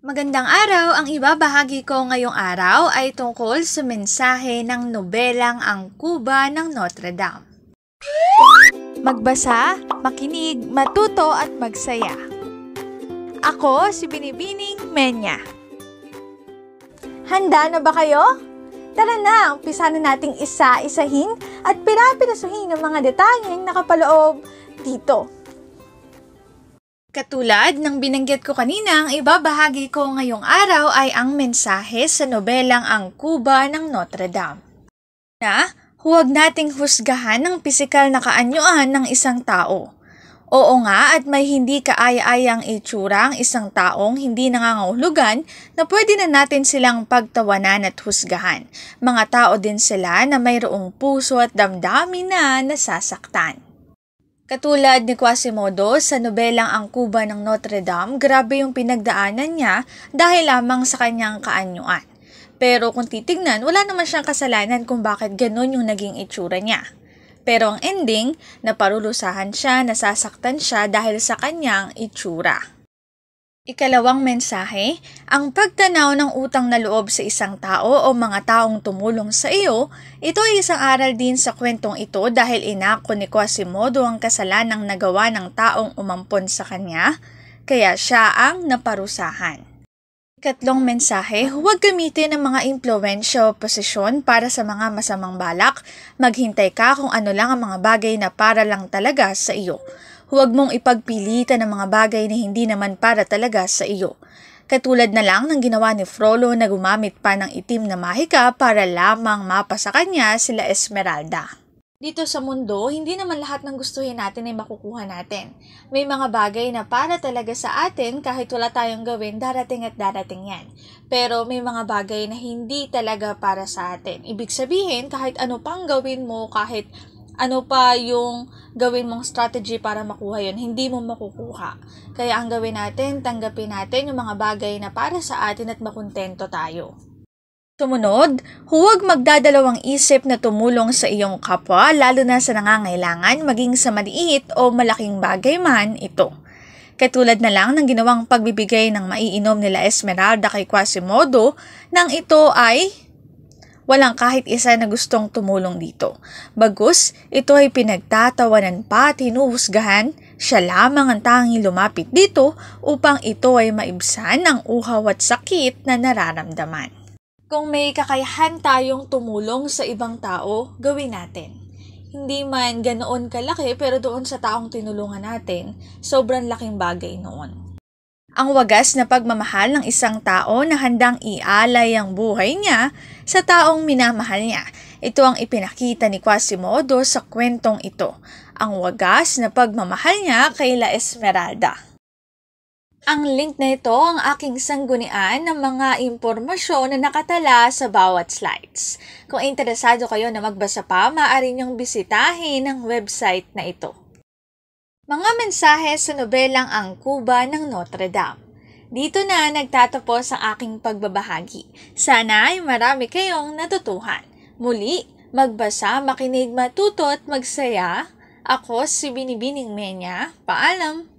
Magandang araw! Ang ibabahagi ko ngayong araw ay tungkol sa mensahe ng nobelang Ang Kuba ng Notre Dame. Magbasa, makinig, matuto at magsaya. Ako si Binibining Menya. Handa na ba kayo? Tara na, umpisa na nating isa-isahin at pirapirasuhin ang mga detalyeng nakapaloob dito Katulad ng binanggit ko kanina, ang ibabahagi ko ngayong araw ay ang mensahe sa nobelang Ang Kuba ng Notre Dame. Na, huwag nating husgahan ang pisikal na kaanyuan ng isang tao. Oo nga at may hindi kaaya-ayang itsura ang isang taong hindi nangangahulugan na pwede na natin silang pagtawanan at husgahan. Mga tao din sila na mayroong puso at damdamin na nasasaktan. Katulad ni Quasimodo sa nobelang Ang Kuba ng Notre Dame, grabe yung pinagdaanan niya dahil lamang sa kanyang kaanyuan. Pero kung titignan, wala naman siyang kasalanan kung bakit ganun yung naging itsura niya. Pero ang ending, naparulusahan siya, nasasaktan siya dahil sa kanyang itsura. Ikalawang mensahe, ang pagtanaw ng utang na loob sa isang tao o mga taong tumulong sa iyo, ito ay isang aral din sa kwentong ito dahil inako ni Quasimodo ang kasalanang nagawa ng taong umampon sa kanya, kaya siya ang naparusahan. Ikatlong mensahe, huwag gamitin ang mga impluensya o posisyon para sa mga masamang balak. Maghintay ka kung ano lang ang mga bagay na para lang talaga sa iyo. Huwag mong ipagpilitan ang mga bagay na hindi naman para talaga sa iyo. Katulad na lang ng ginawa ni Frollo na gumamit pa ng itim na mahika para lamang mapasa kanya sila Esmeralda. Dito sa mundo, hindi naman lahat ng gustuhin natin ay makukuha natin. May mga bagay na para talaga sa atin kahit wala tayong gawin, darating at darating yan. Pero may mga bagay na hindi talaga para sa atin. Ibig sabihin, kahit ano pang gawin mo, kahit ano pa yung gawin mong strategy para makuha yun, hindi mo makukuha kaya ang gawin natin tanggapin natin yung mga bagay na para sa atin at makontento tayo Sumunod, huwag magdadalawang isip na tumulong sa iyong kapwa lalo na sa nangangailangan maging sa maliit o malaking bagay man ito. Katulad na lang ng ginawang pagbibigay ng maiinom nila Esmeralda kay Quasimodo nang ito ay walang kahit isa na gustong tumulong dito. Bagus, ito ay pinagtatawanan pa at hinuhusgahan, siya lamang ang tanging lumapit dito upang ito ay maibsan ang uhaw at sakit na nararamdaman. Kung may kakayahan tayong tumulong sa ibang tao, gawin natin hindi man ganoon kalaki pero doon sa taong tinulungan natin, sobrang laking bagay noon. Ang wagas na pagmamahal ng isang tao na handang ialay ang buhay niya sa taong minamahal niya. Ito ang ipinakita ni Quasimodo sa kwentong ito, ang wagas na pagmamahal niya kay La Esmeralda. Ang link na ito ang aking sanggunian ng mga impormasyon na nakatala sa bawat slides. Kung interesado kayo na magbasa pa, maaari niyong bisitahin ang website na ito. Mga mensahe sa nobelang Ang Kuba ng Notre Dame. Dito na nagtatapos ang aking pagbabahagi. Sana ay marami kayong natutuhan. Muli, magbasa, makinig, matuto at magsaya. Ako si Binibining Menya. Paalam!